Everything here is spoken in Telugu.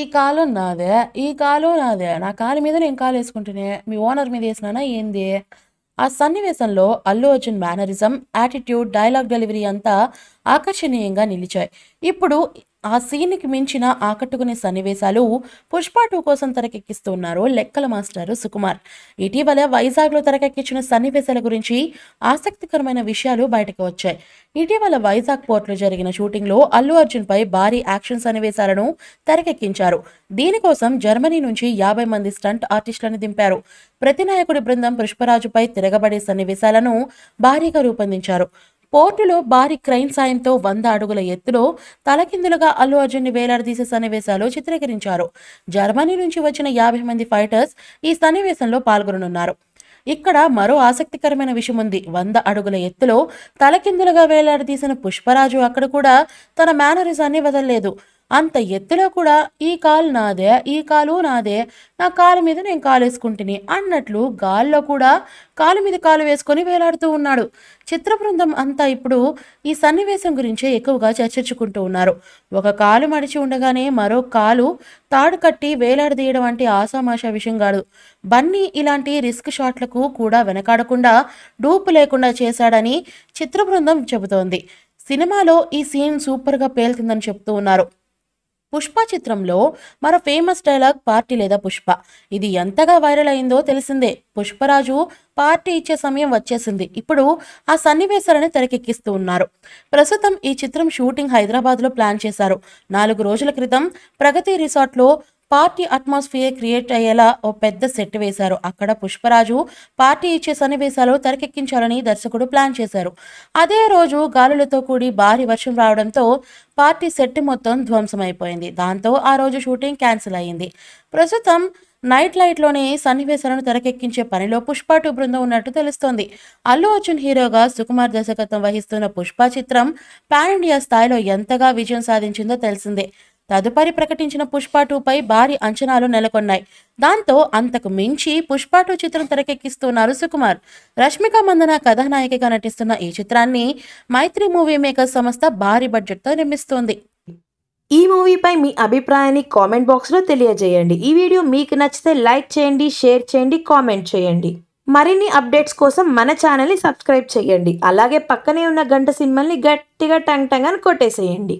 ఈ కాలు నాదే ఈ కాలు నాదే నా కాలు మీద నేను కాలు వేసుకుంటేనే మీ ఓనర్ మీద వేసినానా ఏంది ఆ సన్నివేశంలో Allu Arjun mannerism attitude dialogue delivery అంతా ఆకర్షణీయంగా నిలిచాయి ఇప్పుడు ఆ సీన్కి మించిన ఆకట్టుకునే సన్నివేశాలు పుష్ప టూ కోసం తెరకెక్కిస్తున్నారు లెక్కల మాస్టర్ సుకుమార్ ఇటీవల వైజాగ్లో తెరకెక్కించిన సన్నివేశాల గురించి ఆసక్తికరమైన విషయాలు బయటకు వచ్చాయి ఇటీవల వైజాగ్ పోర్ట్లో జరిగిన షూటింగ్లో అల్లు అర్జున్పై భారీ యాక్షన్ సన్నివేశాలను తెరకెక్కించారు దీనికోసం జర్మనీ నుంచి యాభై మంది స్టంట్ ఆర్టిస్టులను దింపారు ప్రతినాయకుడి బృందం పుష్పరాజుపై తిరగబడే సన్నివేశాలను భారీగా రూపొందించారు పోర్టులో భారీ క్రైన్ సాయంతో వంద అడుగుల ఎత్తులో తలకిందులుగా అల్లు అర్జున్ని వేలాడదీసే సన్నివేశాలు చిత్రీకరించారు జర్మనీ నుంచి వచ్చిన యాభై మంది ఫైటర్స్ ఈ సన్నివేశంలో పాల్గొననున్నారు ఇక్కడ మరో ఆసక్తికరమైన విషయం ఉంది వంద అడుగుల ఎత్తులో తలకిందులుగా వేలాడదీసిన పుష్పరాజు అక్కడ కూడా తన మేనరిజాన్ని వదలలేదు అంత ఎత్తులో కూడా ఈ కాలు నాదే ఈ కాలు నాదే నా కాలు మీద నేను కాలు వేసుకుంటుని అన్నట్లు గాల్లో కూడా కాలు మీద కాలు వేసుకొని వేలాడుతూ ఉన్నాడు చిత్ర బృందం అంతా ఇప్పుడు ఈ సన్నివేశం గురించే ఎక్కువగా చర్చించుకుంటూ ఉన్నారు ఒక కాలు మడిచి ఉండగానే మరో కాలు తాడు కట్టి వేలాడదీయడం వంటి ఆశామాష విషయం కాదు బన్నీ ఇలాంటి రిస్క్ షాట్లకు కూడా వెనకాడకుండా డూపు లేకుండా చేశాడని చిత్ర బృందం చెబుతోంది సినిమాలో ఈ సీన్ సూపర్గా పేలుతుందని చెప్తూ ఉన్నారు పుష్ప చిత్రంలో మరో ఫేమస్ డైలాగ్ పార్టీ లేదా పుష్ప ఇది ఎంతగా వైరల్ అయిందో తెలిసిందే పుష్పరాజు పార్టీ ఇచ్చే సమయం వచ్చేసింది ఇప్పుడు ఆ సన్నివేశాలను తెరకెక్కిస్తూ ఉన్నారు ప్రస్తుతం ఈ చిత్రం షూటింగ్ హైదరాబాద్లో ప్లాన్ చేశారు నాలుగు రోజుల క్రితం ప్రగతి రిసార్ట్లో పార్టీ అట్మాస్ఫియర్ క్రియేట్ అయ్యేలా ఓ పెద్ద సెట్ వేశారు అక్కడ పుష్పరాజు పార్టీ ఇచ్చే సన్నివేశాలు తెరకెక్కించాలని దర్శకుడు ప్లాన్ చేశారు అదే రోజు గాలులతో కూడి భారీ వర్షం రావడంతో పార్టీ సెట్ మొత్తం ధ్వంసమైపోయింది దాంతో ఆ రోజు షూటింగ్ క్యాన్సిల్ అయింది ప్రస్తుతం నైట్ లైట్లోనే సన్నివేశాలను తెరకెక్కించే పనిలో పుష్ప టూ బృందం ఉన్నట్టు తెలుస్తోంది అల్లు అర్జున్ హీరోగా సుకుమార్ దర్శకత్వం వహిస్తున్న పుష్ప చిత్రం పాన్ ఇండియా స్థాయిలో ఎంతగా విజయం సాధించిందో తెలిసిందే తదుపరి ప్రకటించిన పుష్ప టూపై భారీ అంచనాలు నెలకొన్నాయి దాంతో అంతకు మించి పుష్ప టూ చిత్రం తెరకెక్కిస్తున్నారు సుకుమార్ రష్మిక మందన కథానాయికగా నటిస్తున్న ఈ చిత్రాన్ని మైత్రి మూవీ మేకర్ సంస్థ భారీ బడ్జెట్తో నిర్మిస్తోంది ఈ మూవీపై మీ అభిప్రాయాన్ని కామెంట్ బాక్స్లో తెలియజేయండి ఈ వీడియో మీకు నచ్చితే లైక్ చేయండి షేర్ చేయండి కామెంట్ చేయండి మరిన్ని అప్డేట్స్ కోసం మన ఛానల్ని సబ్స్క్రైబ్ చేయండి అలాగే పక్కనే ఉన్న గంట సినిమాల్ని గట్టిగా టంగ్ టంగ్ అని కొట్టేసేయండి